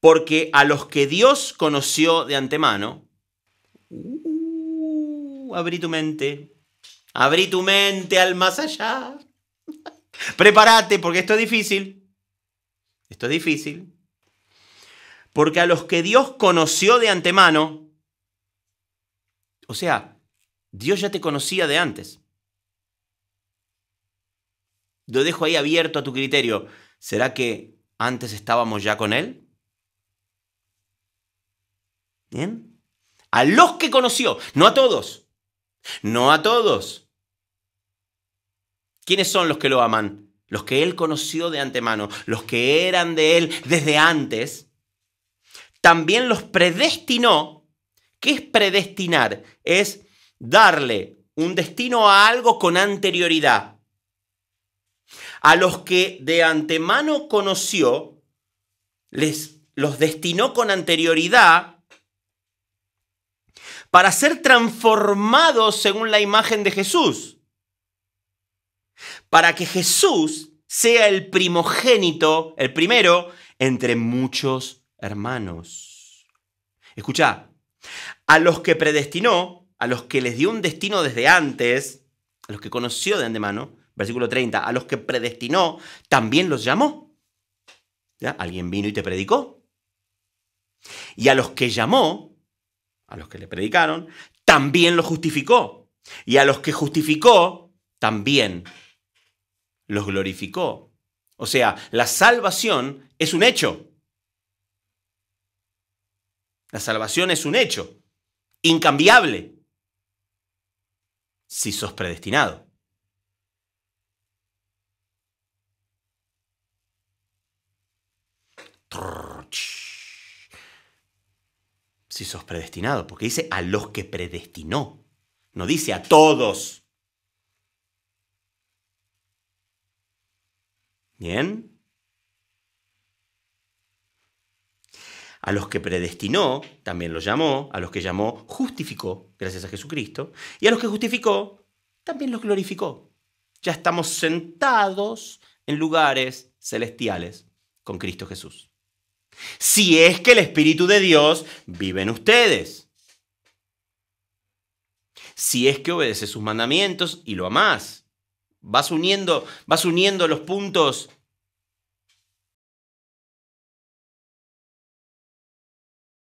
Porque a los que Dios conoció de antemano, uh, abrí tu mente, abrí tu mente al más allá. Prepárate porque esto es difícil. Esto es difícil. Porque a los que Dios conoció de antemano, o sea, Dios ya te conocía de antes. Lo dejo ahí abierto a tu criterio. ¿Será que antes estábamos ya con Él? A los que conoció, no a todos. No a todos. ¿Quiénes son los que lo aman? Los que él conoció de antemano, los que eran de él desde antes. También los predestinó. ¿Qué es predestinar? Es darle un destino a algo con anterioridad. A los que de antemano conoció, les los destinó con anterioridad para ser transformados según la imagen de Jesús. Para que Jesús sea el primogénito, el primero, entre muchos hermanos. Escucha, a los que predestinó, a los que les dio un destino desde antes, a los que conoció de antemano, versículo 30, a los que predestinó, también los llamó. ¿Ya? Alguien vino y te predicó. Y a los que llamó, a los que le predicaron, también los justificó. Y a los que justificó, también los glorificó. O sea, la salvación es un hecho. La salvación es un hecho, incambiable, si sos predestinado si sos predestinado, porque dice a los que predestinó, no dice a todos. ¿Bien? A los que predestinó, también los llamó, a los que llamó, justificó, gracias a Jesucristo, y a los que justificó, también los glorificó. Ya estamos sentados en lugares celestiales con Cristo Jesús si es que el Espíritu de Dios vive en ustedes. Si es que obedece sus mandamientos y lo amás. Vas uniendo, vas uniendo los puntos